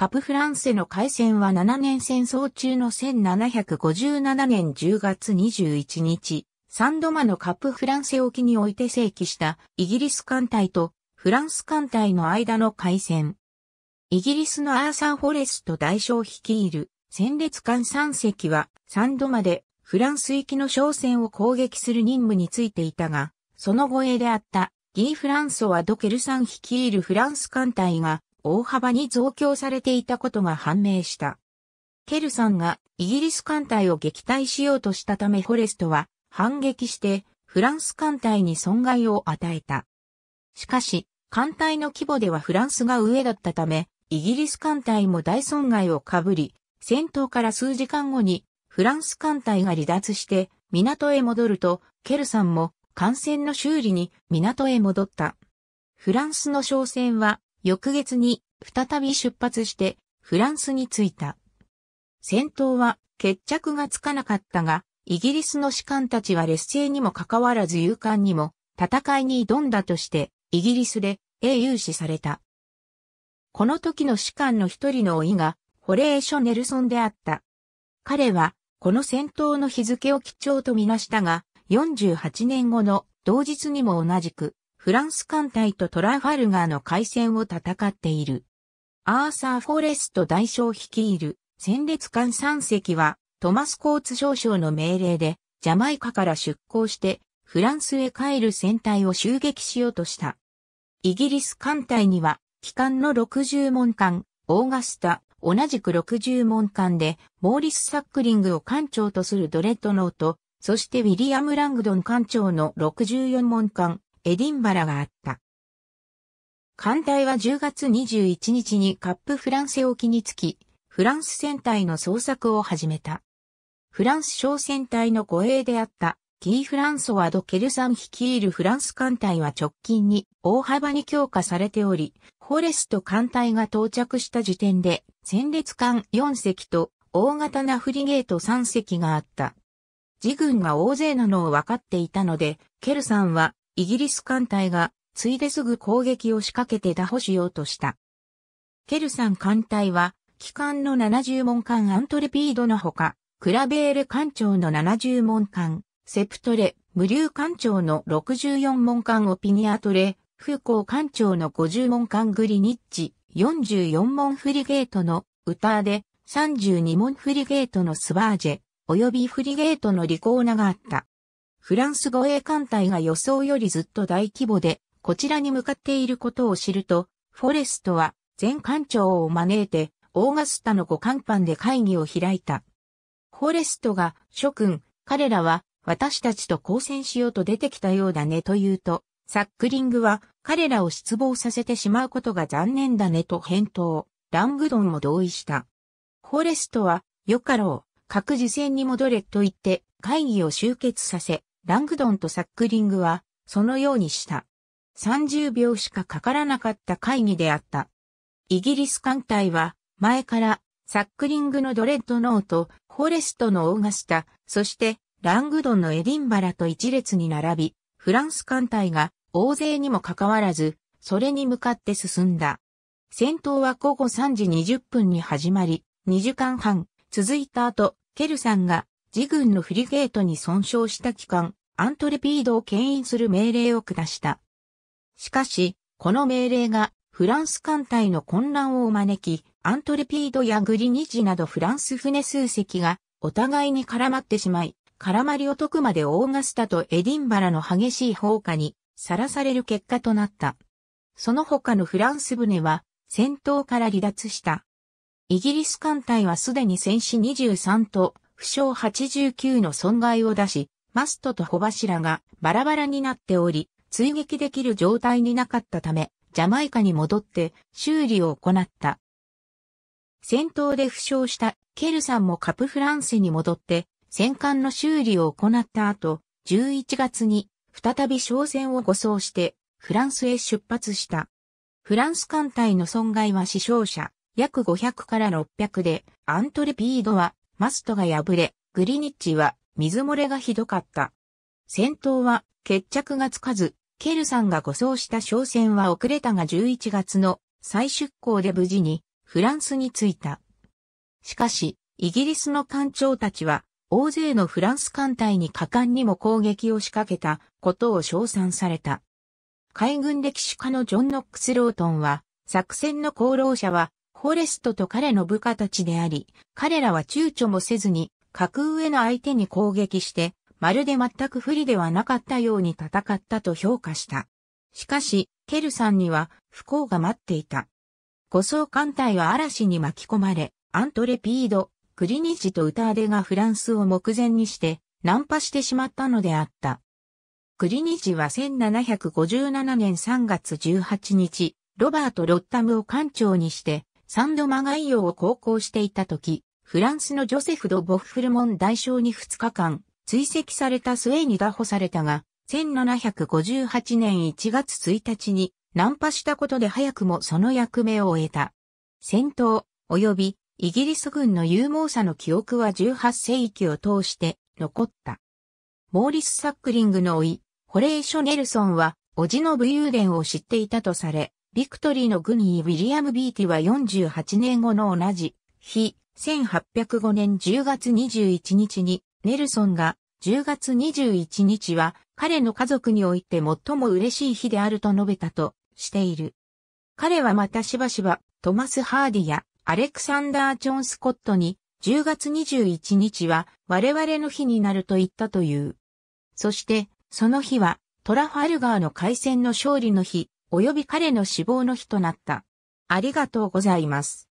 カプフランセの海戦は7年戦争中の1757年10月21日、サンドマのカプフランセ沖において正規したイギリス艦隊とフランス艦隊の間の海戦。イギリスのアーサー・フォレスト大将率いる戦列艦3隻はサンドマでフランス行きの商船を攻撃する任務についていたが、その護衛であったギー・フランソはドケルさん率いるフランス艦隊が大幅に増強されていたことが判明した。ケルさんがイギリス艦隊を撃退しようとしたためフォレストは反撃してフランス艦隊に損害を与えた。しかし、艦隊の規模ではフランスが上だったため、イギリス艦隊も大損害をかぶり、戦闘から数時間後にフランス艦隊が離脱して港へ戻ると、ケルさんも艦船の修理に港へ戻った。フランスの商船は翌月に再び出発してフランスに着いた。戦闘は決着がつかなかったが、イギリスの士官たちは劣勢にもかかわらず勇敢にも戦いに挑んだとして、イギリスで英雄視された。この時の士官の一人の老いが、ホレーショ・ネルソンであった。彼は、この戦闘の日付を基調とみなしたが、48年後の同日にも同じく、フランス艦隊とトラファルガーの海戦を戦っている。アーサー・フォレスト大将率いる戦列艦3隻はトマス・コーツ少将の命令でジャマイカから出港してフランスへ帰る船隊を襲撃しようとした。イギリス艦隊には機関の60門艦、オーガスタ、同じく60門艦でモーリス・サックリングを艦長とするドレッドノート、そしてウィリアム・ラングドン艦長の64門艦、エディンバラがあった。艦隊は10月21日にカップフランセ沖に着き、フランス船隊の捜索を始めた。フランス小船隊の護衛であったギー・フランソワ・ド・ケルさん率いるフランス艦隊は直近に大幅に強化されており、ホレスト艦隊が到着した時点で戦列艦4隻と大型なフリゲート3隻があった。自軍が大勢なのを分かっていたので、ケルさんはイギリス艦隊が、ついですぐ攻撃を仕掛けて打破しようとした。ケルサン艦隊は、機関の70門艦アントレピードのほか、クラベール艦長の70門艦、セプトレ、無流艦長の64門艦オピニアトレ、風光艦長の50門艦グリニッチ、44門フリゲートのウターで、32門フリゲートのスバージェ、及びフリゲートのリコーナがあった。フランス護衛艦隊が予想よりずっと大規模で、こちらに向かっていることを知ると、フォレストは前艦長を招いて、オーガスタの五艦班で会議を開いた。フォレストが、諸君、彼らは私たちと交戦しようと出てきたようだねと言うと、サックリングは彼らを失望させてしまうことが残念だねと返答。ラングドンも同意した。フォレストは、よかろう、各自戦に戻れと言って会議を終結させ、ラングドンとサックリングは、そのようにした。30秒しかかからなかった会議であった。イギリス艦隊は、前から、サックリングのドレッドノート、フォレストのオーガスタ、そして、ラングドンのエディンバラと一列に並び、フランス艦隊が、大勢にもかかわらず、それに向かって進んだ。戦闘は午後3時20分に始まり、2時間半、続いた後、ケルさんが自軍のフリゲートに損傷した機関、アントレピードを牽引する命令を下した。しかし、この命令がフランス艦隊の混乱を招き、アントレピードやグリニジなどフランス船数隻がお互いに絡まってしまい、絡まりを解くまでオーガスタとエディンバラの激しい放火にさらされる結果となった。その他のフランス船は戦闘から離脱した。イギリス艦隊はすでに戦死23と負傷89の損害を出し、マストと帆柱がバラバラになっており、追撃できる状態になかったため、ジャマイカに戻って修理を行った。戦闘で負傷したケルさんもカプフランセに戻って戦艦の修理を行った後、11月に再び商船を護送してフランスへ出発した。フランス艦隊の損害は死傷者約500から600で、アントレピードはマストが破れ、グリニッチは水漏れがひどかった。戦闘は決着がつかず、ケルさんが護送した商船は遅れたが11月の再出港で無事にフランスに着いた。しかし、イギリスの艦長たちは大勢のフランス艦隊に果敢にも攻撃を仕掛けたことを称賛された。海軍歴史家のジョン・ノックス・ロートンは、作戦の功労者はフォレストと彼の部下たちであり、彼らは躊躇もせずに、格上の相手に攻撃して、まるで全く不利ではなかったように戦ったと評価した。しかし、ケルさんには不幸が待っていた。護送艦隊は嵐に巻き込まれ、アントレピード、クリニジとウターデがフランスを目前にして、ナンパしてしまったのであった。クリニジは1757年3月18日、ロバート・ロッタムを艦長にして、サンドマガイオを航行していた時、フランスのジョセフ・ド・ボッフルモン代償に2日間、追跡された末に拿捕されたが、1758年1月1日に難破したことで早くもその役目を終えた。戦闘、及びイギリス軍の勇猛さの記憶は18世紀を通して残った。モーリス・サックリングの甥、ホレイショ・ネルソンは、叔父の武勇伝を知っていたとされ、ビクトリーの軍医ウィリアム・ビーティは48年後の同じ日、1805年10月21日に、ネルソンが10月21日は彼の家族において最も嬉しい日であると述べたとしている。彼はまたしばしばトマス・ハーディやアレクサンダー・ジョン・スコットに10月21日は我々の日になると言ったという。そして、その日はトラファルガーの海戦の勝利の日及び彼の死亡の日となった。ありがとうございます。